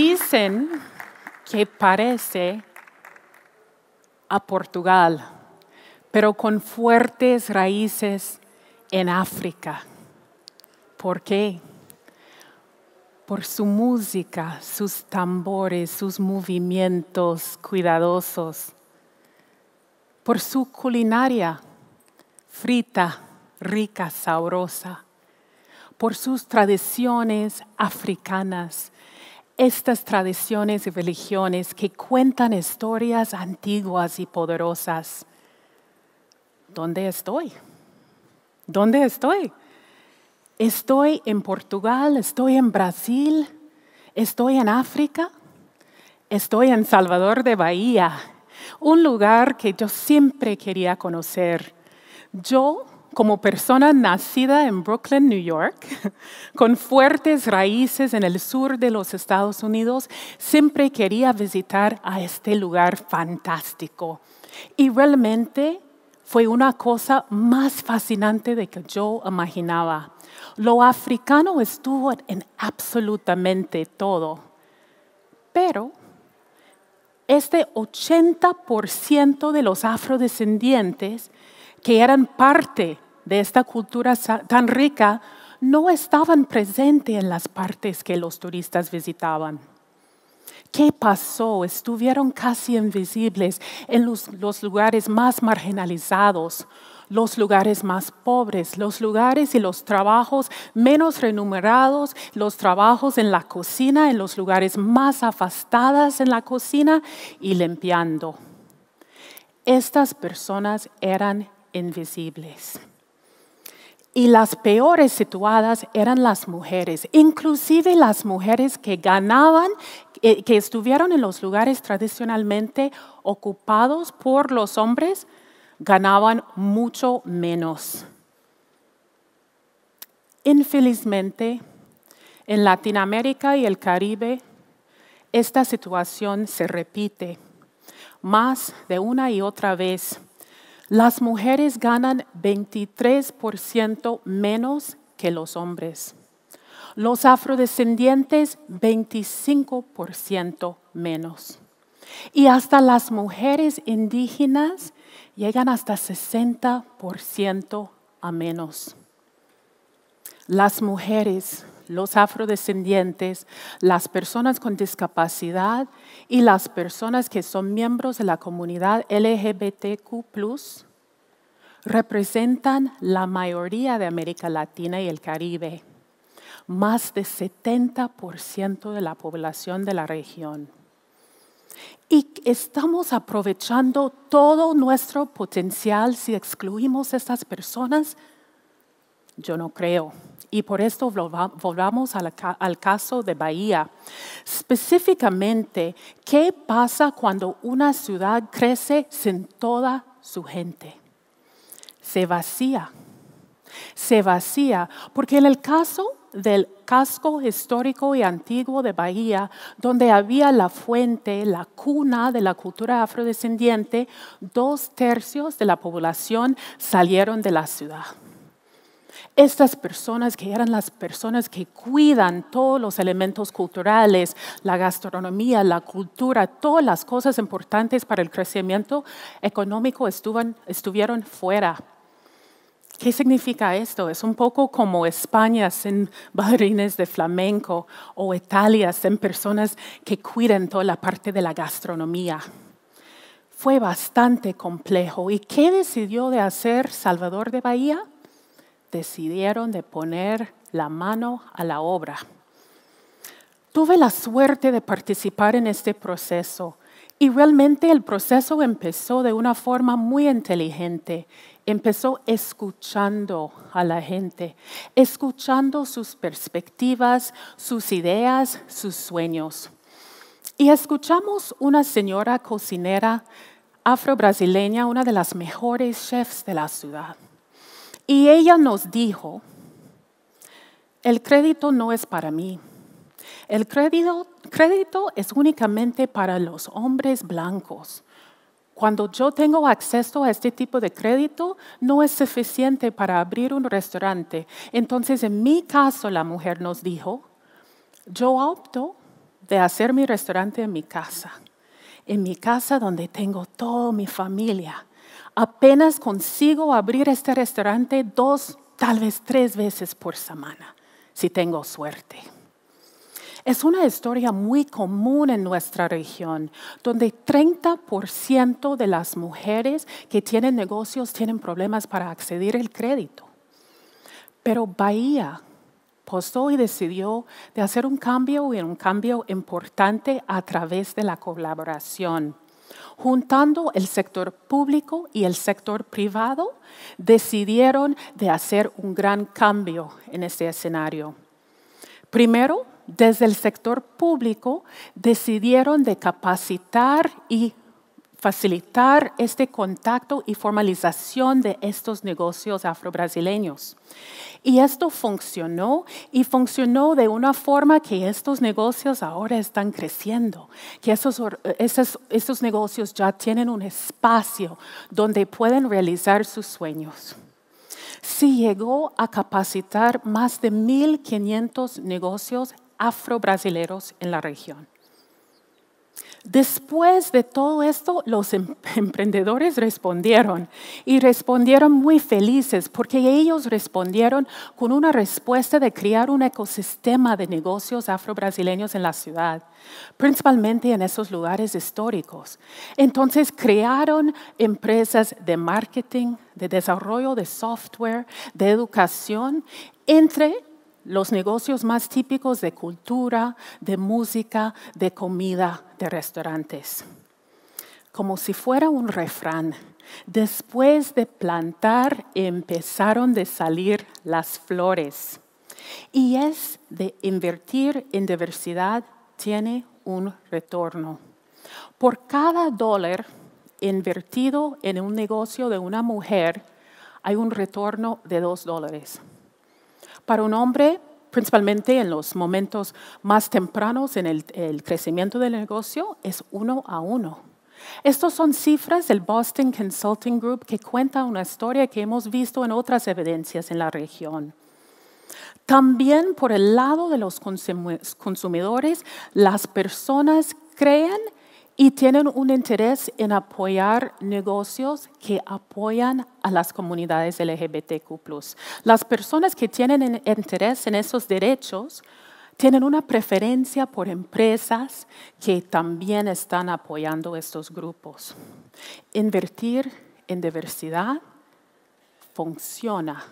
dicen que parece a Portugal, pero con fuertes raíces en África. ¿Por qué? Por su música, sus tambores, sus movimientos cuidadosos, por su culinaria frita, rica, sabrosa, por sus tradiciones africanas, estas tradiciones y religiones que cuentan historias antiguas y poderosas. ¿Dónde estoy? ¿Dónde estoy? Estoy en Portugal, estoy en Brasil, estoy en África, estoy en Salvador de Bahía, un lugar que yo siempre quería conocer. Yo como persona nacida en Brooklyn, New York, con fuertes raíces en el sur de los Estados Unidos, siempre quería visitar a este lugar fantástico. Y realmente fue una cosa más fascinante de que yo imaginaba. Lo africano estuvo en absolutamente todo, pero este 80% de los afrodescendientes que eran parte de esta cultura tan rica, no estaban presentes en las partes que los turistas visitaban. ¿Qué pasó? Estuvieron casi invisibles en los, lugares más marginalizados, los lugares más pobres, los lugares y los trabajos menos remunerados, los trabajos en la cocina, en los lugares más afastadas en la cocina y limpiando. Estas personas eran invisibles. Y las peores situadas eran las mujeres, inclusive las mujeres que ganaban, eh, que estuvieron en los lugares tradicionalmente ocupados por los hombres, ganaban mucho menos. Infelizmente, en Latinoamérica y el Caribe, esta situación se repite más de una y otra vez las mujeres ganan 23% menos que los hombres. Los afrodescendientes 25% menos. Y hasta las mujeres indígenas llegan hasta 60% a menos las mujeres, los afrodescendientes, las personas con discapacidad y las personas que son miembros de la comunidad LGBTQ representan la mayoría de América Latina y el Caribe, más de 70% de la población de la región. Y estamos aprovechando todo nuestro potencial si excluimos a estas personas. Yo no creo. Y por esto volvamos al caso de Bahía. Específicamente, ¿qué pasa cuando una ciudad crece sin toda su gente? Se vacía. Se vacía, porque en el caso del casco histórico y antiguo de Bahía, donde había la fuente, la cuna de la cultura afrodescendiente, dos tercios de la población salieron de la ciudad. Estas personas que eran las personas que cuidan todos los elementos culturales, la gastronomía, la cultura, todas las cosas importantes para el crecimiento económico estuvieron fuera. ¿Qué significa esto? Es un poco como España sin bailarines de flamenco o Italia sin personas que cuiden toda la parte de la gastronomía. Fue bastante complejo. ¿Y qué decidió de hacer Salvador de Bahía? decidieron de poner la mano a la obra. Tuve la suerte de participar en este proceso y realmente el proceso empezó de una forma muy inteligente. Empezó escuchando a la gente, escuchando sus perspectivas, sus ideas, sus sueños. Y escuchamos una señora cocinera afro-brasileña, una de las mejores chefs de la ciudad. Y ella nos dijo, el crédito no es para mí. El crédito, es únicamente para los hombres blancos. Cuando yo tengo acceso a este tipo de crédito, no es suficiente para abrir un restaurante. Entonces, en mi caso, la mujer nos dijo, yo opto de hacer mi restaurante en mi casa, en mi casa donde tengo toda mi familia apenas consigo abrir este restaurante dos, tal vez tres veces por semana, si tengo suerte. Es una historia muy común en nuestra región, donde 30% de las mujeres que tienen negocios tienen problemas para acceder al crédito. Pero Bahía posó y decidió de hacer un cambio y un cambio importante a través de la colaboración. Juntando el sector público y el sector privado, decidieron de hacer un gran cambio en este escenario. Primero, desde el sector público decidieron de capacitar y facilitar este contacto y formalización de estos negocios afrobrasileños. Y esto funcionó y funcionó de una forma que estos negocios ahora están creciendo, que esos, esos, negocios ya tienen un espacio donde pueden realizar sus sueños. Sí llegó a capacitar más de 1.500 negocios afrobrasileros en la región. Después de todo esto, los em-, emprendedores respondieron y respondieron muy felices porque ellos respondieron con una respuesta de crear un ecosistema de negocios afro afrobrasileños en la ciudad, principalmente en esos lugares históricos. Entonces crearon empresas de marketing, de desarrollo de software, de educación entre los negocios más típicos de cultura, de música, de comida, de restaurantes. Como si fuera un refrán, después de plantar empezaron de salir las flores. Y es de invertir en diversidad tiene un retorno. Por cada dólar invertido en un negocio de una mujer, hay un retorno de dos dólares. Para un hombre, principalmente en los momentos más tempranos en el, crecimiento del negocio, es uno a uno. Estas son cifras del Boston Consulting Group que cuenta una historia que hemos visto en otras evidencias en la región. También por el lado de los consumidores, las personas creen y tienen un interés en apoyar negocios que apoyan a las comunidades LGBTQ. Las personas que tienen interés en esos derechos tienen una preferencia por empresas que también están apoyando estos grupos. Invertir en diversidad funciona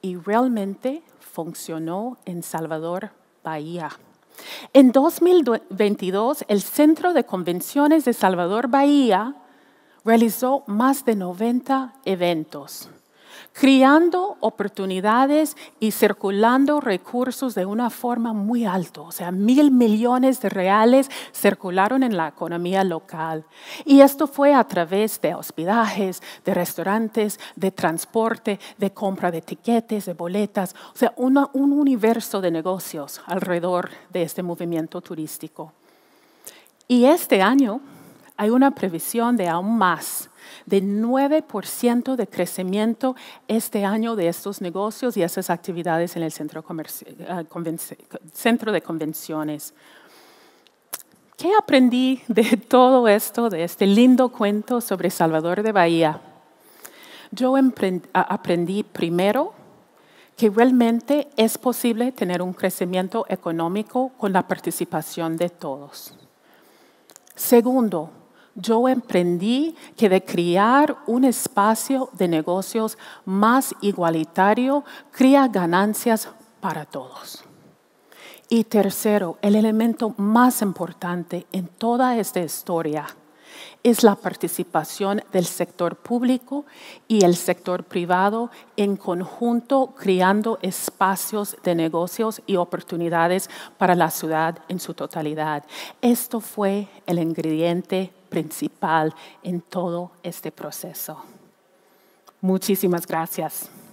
y realmente funcionó en Salvador Bahía. En 2022, el Centro de Convenciones de Salvador Bahía realizó más de 90 eventos criando oportunidades y circulando recursos de una forma muy alta. O sea, mil millones de reales circularon en la economía local. Y esto fue a través de hospedajes, de restaurantes, de transporte, de compra de tiquetes, de boletas. O sea, un universo de negocios alrededor de este movimiento turístico. Y este año hay una previsión de aún más de 9% de crecimiento este año de estos negocios y esas actividades en el eh, centro, de convenciones. ¿Qué aprendí de todo esto, de este lindo cuento sobre Salvador de Bahía? Yo aprendí primero que realmente es posible tener un crecimiento económico con la participación de todos. Segundo, yo emprendí que de crear un espacio de negocios más igualitario crea ganancias para todos. Y tercero, el elemento más importante en toda esta historia es la participación del sector público y el sector privado en conjunto creando espacios de negocios y oportunidades para la ciudad en su totalidad. Esto fue el ingrediente principal en todo este proceso. Muchísimas gracias.